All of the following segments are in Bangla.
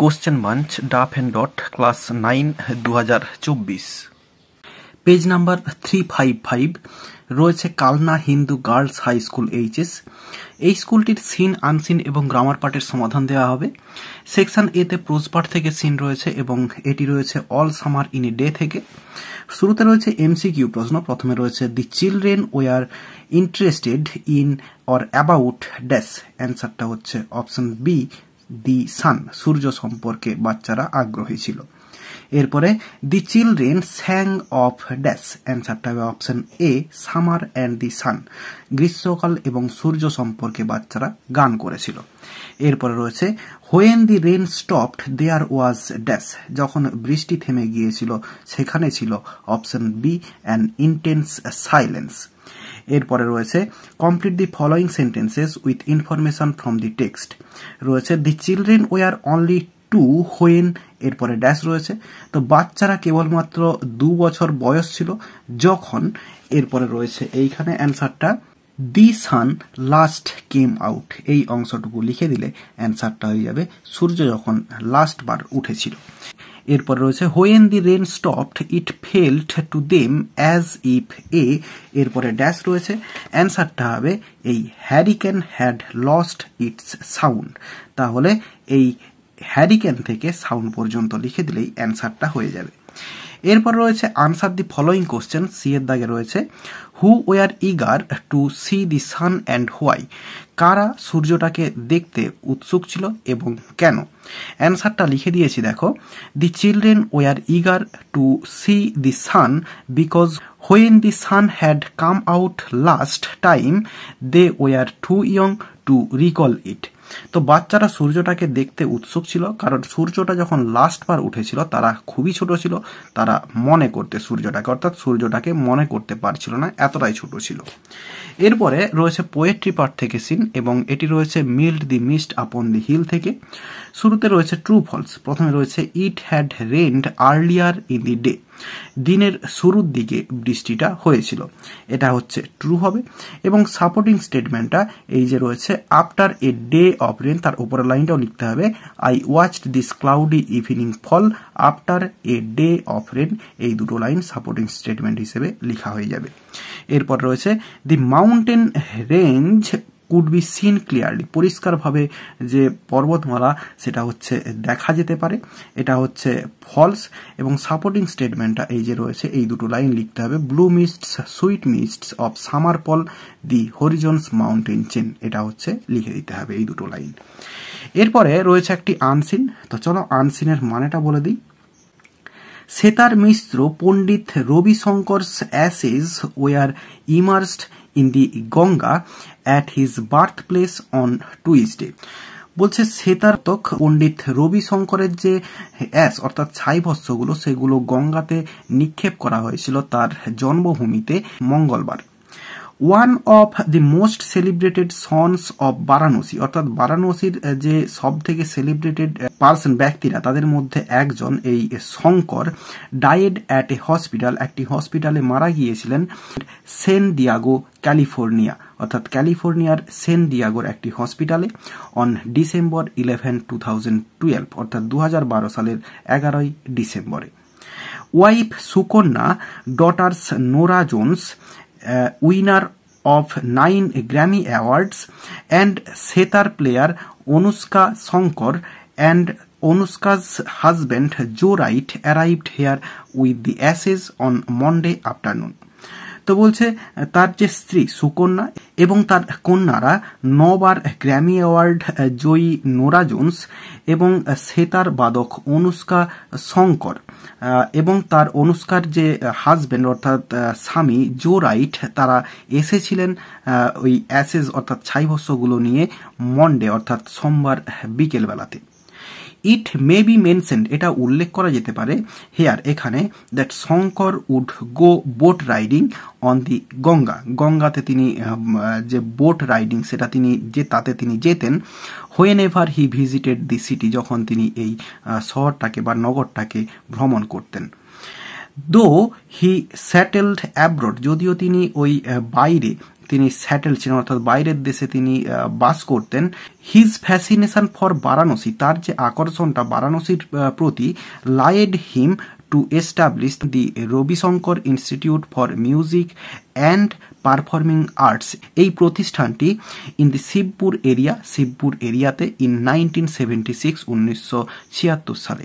কোশ্চেন মাঞ্চ ডাফ এন্ড ডট ক্লাস নাইন দু হাজার চব্বিশ page number three five five রয়েছে Kalna Hindu girls high school HS এই স্কুলটির সিন আনসিন এবং গ্রামার পার্টের সমাধান দেওয়া হবে সেকশন এতে প্রোজ পার্ট থেকে সিন রয়েছে এবং এটি রয়েছে all summer in a day থেকে শুরুতে রয়েছে এমসিকিউ প্রশ্ন প্রথমে রয়েছে the children were interested in or about dash অ্যান্সারটা হচ্ছে অপশন বি দি সান সূর্য সম্পর্কে বাচ্চারা আগ্রহী ছিল এরপরে the children sang of dash অ্যান্সারটা হবে option A summer and the sun গ্রীষ্মকাল এবং সূর্য সম্পর্কে বাচ্চারা গান করেছিল এরপরে রয়েছে when the rain stopped there was dash যখন বৃষ্টি থেমে গিয়েছিল সেখানে ছিল option B an intense silence এরপরে রয়েছে complete the following sentences with information from the text রয়েছে the children were only two when এরপরে ড্যাশ রয়েছে তো বাচ্চারা কেবলমাত্র দু বছর বয়স ছিল যখন এরপরে রয়েছে এইখানে অ্যান্সারটা দি সান লাস্ট কেম আউট এই অংশটুকু লিখে দিলে অ্যান্সারটা হয়ে যাবে সূর্য যখন লাস্ট বার উঠেছিল এরপর রয়েছে when the rain stopped it felt to them as if a এরপরে ড্যাশ রয়েছে অ্যান্সারটা হবে এই hurricane had lost its sound তাহলে এই হ্যারিকেন থেকে সাউন্ড পর্যন্ত লিখে দিলেই অ্যান্সারটা হয়ে যাবে এরপর রয়েছে answer the following question C এর দাগে রয়েছে who were eager to see the sun and why কারা সূর্যটাকে দেখতে উৎসুক ছিল এবং কেন অ্যান্সারটা লিখে দিয়েছি দেখো the children were eager to see the sun because when the sun had come out last time they were too young to recall it তো বাচ্চারা সূর্যটাকে দেখতে উৎসুক ছিল কারণ সূর্যটা যখন লাস্টবার উঠেছিল তারা খুবই ছোট ছিল তারা মনে করতে সূর্যটাকে অর্থাৎ সূর্যটাকে মনে করতে পারছিল না এতটাই ছোট ছিল এরপরে রয়েছে পোয়েট্রি পার্ট থেকে সিন এবং এটি রয়েছে মিল্ড দি মিস্ট আপন দি হিল থেকে শুরুতে রয়েছে ট্রু ফলস প্রথমে রয়েছে it had rained earlier in the day দিনের শুরুর দিকে বৃষ্টিটা হয়েছিল এটা হচ্ছে ট্রু হবে এবং সাপোর্টিং স্টেটমেন্টটা এই যে রয়েছে after a day of rain তার উপরের লাইনটাও লিখতে হবে I watched this cloudy evening fall after a day of rain এই দুটো লাইন সাপোর্টিং স্টেটমেন্ট হিসেবে লিখা হয়ে যাবে এরপর রয়েছে the mountain range could be seen clearly পরিষ্কারভাবে যে পর্বতমালা সেটা হচ্ছে দেখা যেতে পারে এটা হচ্ছে ফলস এবং সাপোর্টিং স্টেটমেন্টটা এই যে রয়েছে এই দুটো লাইন লিখতে হবে blue mists sweet mists of summer pall the horizon's mountain chain এটা হচ্ছে লিখে দিতে হবে এই দুটো লাইন এরপরে রয়েছে একটি আনসিন তো চলো আনসিনের মানেটা বলে দিই সেতার মিশ্র পণ্ডিত Ravishankar Shankar অ্যাসেজ war immersed in the Ganga at his birthplace on Tuesday. বলছে শ্বেতার্থক পণ্ডিত রবি শঙ্করের যে অ্যাস অর্থাৎ ছাই ভস্যগুলো সেগুলো গঙ্গাতে নিক্ষেপ করা হয়েছিল তার জন্মভূমিতে মঙ্গলবার one of the most celebrated sons of Varanasi অর্থাৎ বারাণসীর যে সব থেকে সেলিব্রেটেড পার্সন ব্যক্তিরা তাদের মধ্যে একজন এই Shankar died at a hospital একটি হসপিটালে মারা গিয়েছিলেন সেন দিয়াগো ক্যালিফোর্নিয়া অর্থাৎ ক্যালিফোর্নিয়ার সেন দিয়াগোর একটি হসপিটালে on December eleven two thousand twelve অর্থাৎ দু সালের এগারোই ডিসেম্বরে wife Sukanya daughters Norah Jones uh, winner of nine Grammy Awards and setar player Onuska Sankar and Onuska's husband Joe Wright arrived here with the ashes on Monday afternoon. তো বলছে তার যে স্ত্রী সুকন্যা এবং তার কন্যারা নবার গ্র্যামি অ্যাওয়ার্ড জয়ী নোরা জোন্স এবং সেতার বাদক অনুষ্কা শঙ্কর এবং তার অনুষ্কার যে হাজব্যান্ড অর্থাৎ স্বামী জো রাইট তারা এসেছিলেন ওই অ্যাসেজ অর্থাৎ ছাইভস্যগুলো নিয়ে মন্ডে অর্থাৎ সোমবার বিকেলবেলাতে ইট মে বি মেনশন এটা উল্লেখ করা যেতে পারে হেয়ার এখানে that Shankar would go boat riding on the Ganga গঙ্গাতে তিনি যে বোট রাইডিং সেটা তিনি যে তাতে তিনি যেতেন whenever he visited the city যখন তিনি এই শহরটাকে বা নগরটাকে ভ্রমণ করতেন দো হি স্যাটেলড অ্যাব্রড যদিও তিনি ওই বাইরে তিনি স্যাটেল ছিলেন অর্থাৎ বাইরের দেশে তিনি বাস করতেন হিজ ফ্যাসিনেশন ফর বারাণসী তার যে আকর্ষণটা বারাণসীর প্রতি লায়েড him to establish the Ravishankar institute for music and performing arts এই প্রতিষ্ঠানটি in the Shibpur area Shibpur এরিয়াতে ইন নাইনটিন সেভেন্টি সিক্স উনিশশো ছিয়াত্তর সালে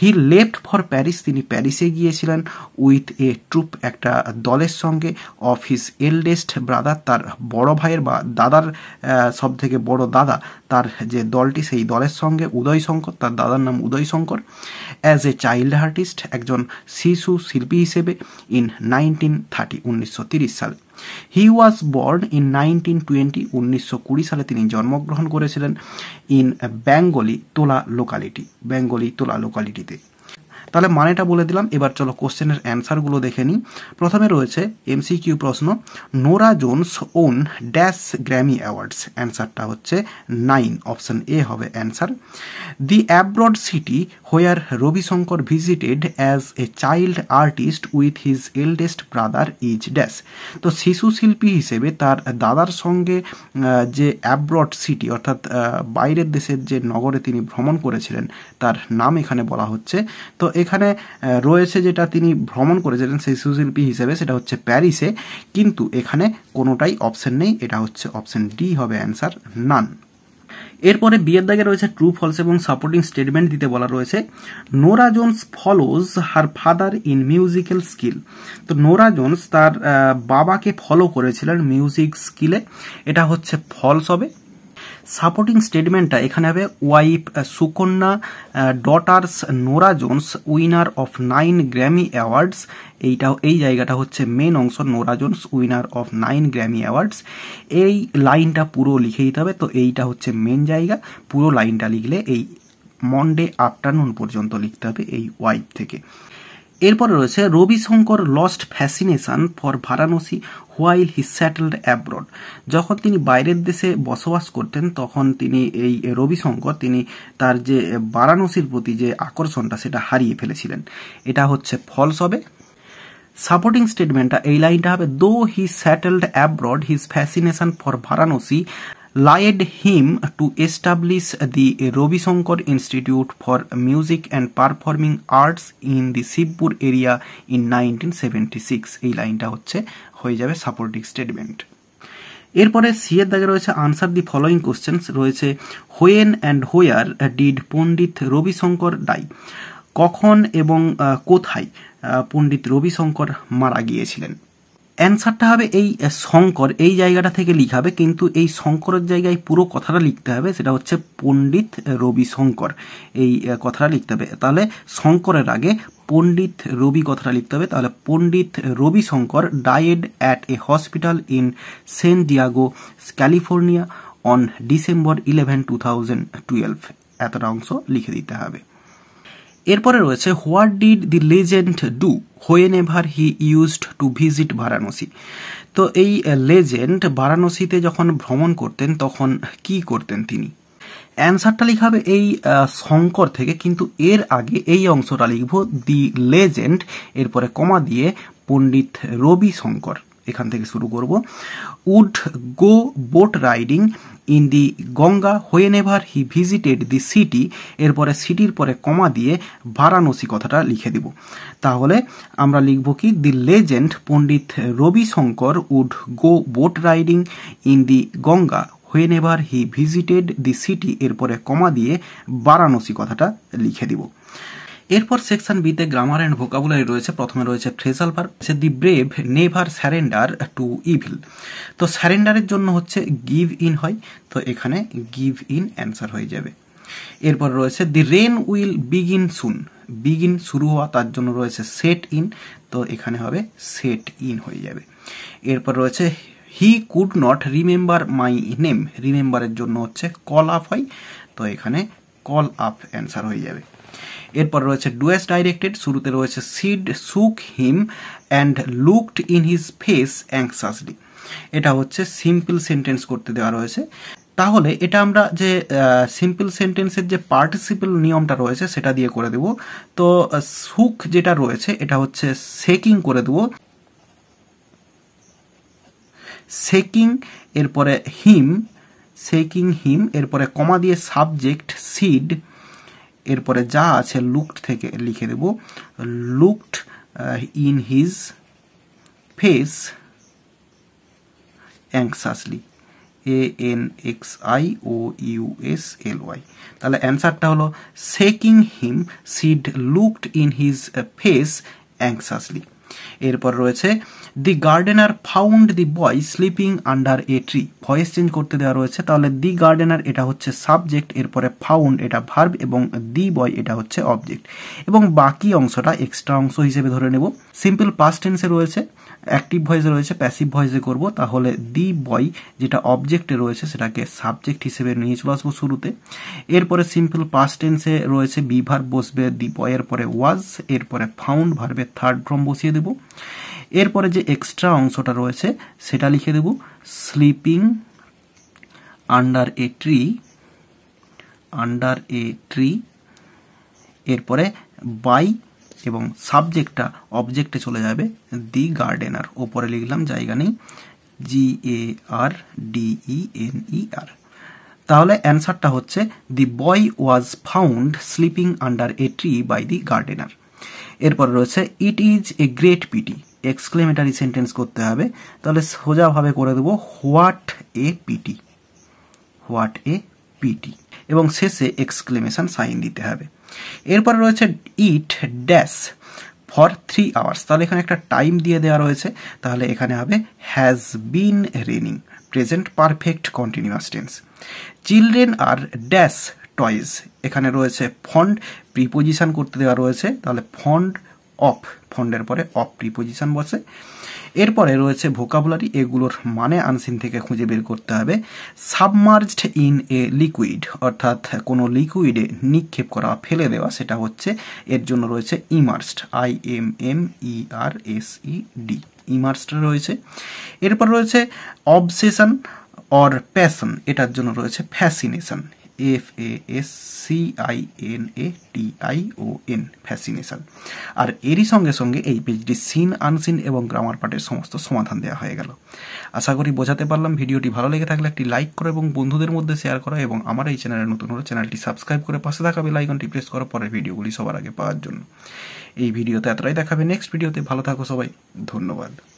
হি লেফট ফর প্যারিস তিনি প্যারিসে গিয়েছিলেন উইথ এ ট্রুপ একটা দলের সঙ্গে অফ হিস এল্ডেস্ট ব্রাদার তার বড় ভাইয়ের বা দাদার সব থেকে বড় দাদা তার যে দলটি সেই দলের সঙ্গে উদয় শঙ্কর তার দাদার নাম Uday Shankar as a child artist একজন শিশু শিল্পী হিসেবে ইন নাইনটিন থার্টি উনিশশো তিরিশ সালে he was born in nineteen twenty উনিশশো কুড়ি সালে তিনি জন্মগ্রহণ করেছিলেন ইন বেঙ্গলি তোলা লোকালিটি বেঙ্গলি তোলা লোকালিটিতে তাহলে মানেটা বলে দিলাম এবার চলো কোশ্চেনের অ্যান্সারগুলো দেখে নিই প্রথমে রয়েছে এমসিকিউ প্রশ্ন Nora Jones own dash Grammy awards অ্যান্সারটা হচ্ছে নাইন অপশন এ হবে answer the abroad city where Ravishankar visited as a child artist with his eldest brother is dash তো শিশু শিল্পী হিসেবে তার দাদার সঙ্গে যে অ্যাব্রড সিটি অর্থাৎ বাইরের দেশের যে নগরে তিনি ভ্রমণ করেছিলেন তার নাম এখানে বলা হচ্ছে তো এখানে রয়েছে যেটা তিনি ভ্রমণ করেছিলেন সেই শিশুশিল্পী হিসেবে সেটা হচ্ছে প্যারিসে কিন্তু এখানে কোনোটাই অপশন নেই এটা হচ্ছে অপশন ডি হবে অ্যান্সার নান এরপরে বিয়ের দাগে রয়েছে ট্রু ফলস এবং সাপোর্টিং স্টেটমেন্ট দিতে বলা রয়েছে Norah Jones follows her father in musical skill তো নোরা জোন্স তার বাবাকে ফলো করেছিলেন মিউজিক স্কিলে এটা হচ্ছে ফলস হবে সাপোর্টিং স্টেটমেন্টটা এখানে হবে wife uh, Sukanya daughters uh, Norah Jones winner of nine Grammy awards এইটা এই জায়গাটা হচ্ছে মেন অংশ Norah Jones winner of nine Grammy awards এই লাইনটা পুরো লিখে দিতে হবে তো এইটা হচ্ছে মেন জায়গা পুরো লাইনটা লিখলে এই মন্ডে আফটারনুন পর্যন্ত লিখতে হবে এই ওয়াইফ থেকে এরপরে রয়েছে Ravishankar lost fascination for ভারাণসী while he স্যাটেলড abroad যখন তিনি বাইরের দেশে বসবাস করতেন তখন তিনি এই রবিশঙ্কর তিনি তার যে বারাণসীর প্রতি যে আকর্ষণটা সেটা হারিয়ে ফেলেছিলেন এটা হচ্ছে ফলস হবে সাপোর্টিং স্টেটমেন্টটা এই লাইনটা হবে দো হি স্যাটেলড abroad his fascination for ভারাণসী led him to establish Ravishankar institute for music and performing arts in the Shibpur area in nineteen seventy six এই লাইনটা হচ্ছে হয়ে যাবে সাপোর্টিং স্টেটমেন্ট এরপরে সি এর দাগে রয়েছে আনসার দি ফলোয়িং কোশ্চেন্স রয়েছে when and where did Pandit Ravishankar die কখন এবং কোথায় পণ্ডিত রবিশঙ্কর মারা গিয়েছিলেন অ্যান্সারটা হবে এই শঙ্কর এই জায়গাটা থেকে লিখাবে কিন্তু এই শঙ্করের জায়গায় পুরো কথাটা লিখতে হবে সেটা হচ্ছে পণ্ডিত রবি শঙ্কর এই কথাটা লিখতে হবে তাহলে শঙ্করের আগে পণ্ডিত রবি কথাটা লিখতে হবে তাহলে Pandit Ravi Shankar died at a hospital in San Diego California on December eleven two thousand twelve এতটা অংশ লিখে দিতে হবে এরপরে রয়েছে what did the legend do whenever he used to visit Varanasi তো এই লেজেন্ড বারাণসীতে যখন ভ্রমণ করতেন তখন কি করতেন তিনি অ্যান্সারটা লিখা হবে এই শঙ্কর থেকে কিন্তু এর আগে এই অংশটা লিখব দি লেজেন্ড এরপরে কমা দিয়ে পণ্ডিত রবি শঙ্কর এখান থেকে শুরু করব would go boat riding in the Ganga whenever he visited the city এরপরে সিটির পরে কমা দিয়ে বারাণসী কথাটা লিখে দিব তাহলে আমরা লিখব কি the legend Pandit Ravi Shankar would go boat riding in the Ganga whenever he visited the city এরপরে কমা দিয়ে বারাণসী কথাটা লিখে দিব এরপর সেকশন বিতে গ্রামার অ্যান্ড ভোকাবুলারি রয়েছে প্রথমে রয়েছে phrasal verb say the brave never surrender to evil তো স্যারেন্ডারের জন্য হচ্ছে গিভ ইন হয় তো এখানে গিভ ইন অ্যান্সার হয়ে যাবে এরপর রয়েছে the rain will begin soon begin শুরু হওয়া তার জন্য রয়েছে সেট ইন তো এখানে হবে সেট ইন হয়ে যাবে এরপর রয়েছে he could not remember my name রিমেম্বারের জন্য হচ্ছে কল আফ হয় তো এখানে কল আপ অ্যান্সার হয়ে যাবে এরপর রয়েছে ডুয়েস ডাইরেক্টেড শুরুতে রয়েছে Sid shook him and looked in his face anxiously এটা হচ্ছে সিম্পল সেন্টেন্স করতে দেওয়া রয়েছে তাহলে এটা আমরা যে সিম্পল সেন্টেন্সের যে পার্টিসিপল নিয়মটা রয়েছে সেটা দিয়ে করে দেব তো সুখ যেটা রয়েছে এটা হচ্ছে সেকিং করে দেব সেকিং এরপরে হিম সেকিং হিম এরপরে কমা দিয়ে সাবজেক্ট সিড এরপরে যা আছে লুকড থেকে লিখে দেব looked in his face anxiously A N X I O U S L Y তাহলে অ্যান্সারটা হলো shaking him Sid looked in his face anxiously এরপর রয়েছে the gardener found the boy sleeping under a tree voice change করতে দেওয়া রয়েছে তাহলে দি গার্ডেনার এটা হচ্ছে সাবজেক্ট এরপরে ফাউন্ড এটা ভার্ব এবং দি বয় এটা হচ্ছে অবজেক্ট এবং বাকি অংশটা এক্সট্রা অংশ হিসেবে ধরে নেব সিম্পল পাস্ট টেন্সে রয়েছে অ্যাক্টিভ ভয়েসে রয়েছে প্যাসিভ ভয়েসে করব তাহলে দি বয় যেটা অবজেক্টে রয়েছে সেটাকে সাবজেক্ট হিসেবে নিয়ে চলে আসবো শুরুতে এরপরে সিম্পল পাস্ট টেন্সে রয়েছে বি ভার্ব বসবে দি বয়ের পরে ওয়াজ এরপরে ফাউন্ড ভার্বের থার্ড ফ্রম বসিয়ে দেব এরপরে যে এক্সট্রা অংশটা রয়েছে সেটা লিখে দেব sleeping under a tree under a tree এরপরে বাই এবং সাবজেক্টটা অবজেক্টে চলে যাবে দি গার্ডেনার ওপরে লিখলাম জায়গা নেই জি এ আর ডিই এন ই আর তাহলে অ্যান্সারটা হচ্ছে the boy was found sleeping under a tree by the gardener এরপর রয়েছে it is a great pity exclamatory sentence করতে হবে তাহলে সোজাভাবে করে দেবো what a pity what a pity এবং শেষে এক্সক্লেমেশন সাইন দিতে হবে এরপর রয়েছে it dash for three hours তাহলে এখানে একটা টাইম দিয়ে দেওয়া রয়েছে তাহলে এখানে হবে has been raining present perfect continuous tense children are dash toys এখানে রয়েছে ফন্ড প্রিপোজিশন করতে দেওয়া রয়েছে তাহলে ফন্ড অফ ফন্ডের পরে অফ প্রিপোজিশন বসে এরপরে রয়েছে ভোকাবুলারি এগুলোর মানে আনসিন থেকে খুঁজে বের করতে হবে সাবমার্জড ইন এ লিকুইড অর্থাৎ কোনো লিকুইডে নিক্ষেপ করা ফেলে দেওয়া সেটা হচ্ছে এর জন্য রয়েছে immersed I M M E R S E D immersed রয়েছে এরপর রয়েছে অবসেশন অর প্যাশন এটার জন্য রয়েছে fascination F A S C I N A T I O N fascination আর এরই সঙ্গে সঙ্গে এই পেজটি সিন আনসিন এবং গ্রামার পার্টের সমস্ত সমাধান দেওয়া হয়ে গেল আশা করি বোঝাতে পারলাম ভিডিওটি ভালো লেগে থাকলে একটি লাইক করো এবং বন্ধুদের মধ্যে শেয়ার করো এবং আমার এই চ্যানেলে নতুন হলো চ্যানেলটি সাবস্ক্রাইব করে পাশে থাকা বেল আইকনটি প্রেস করো পরের ভিডিওগুলি সবার আগে পাওয়ার জন্য এই ভিডিওতে এতটাই দেখাবে নেক্সট ভিডিওতে ভালো থাকো সবাই ধন্যবাদ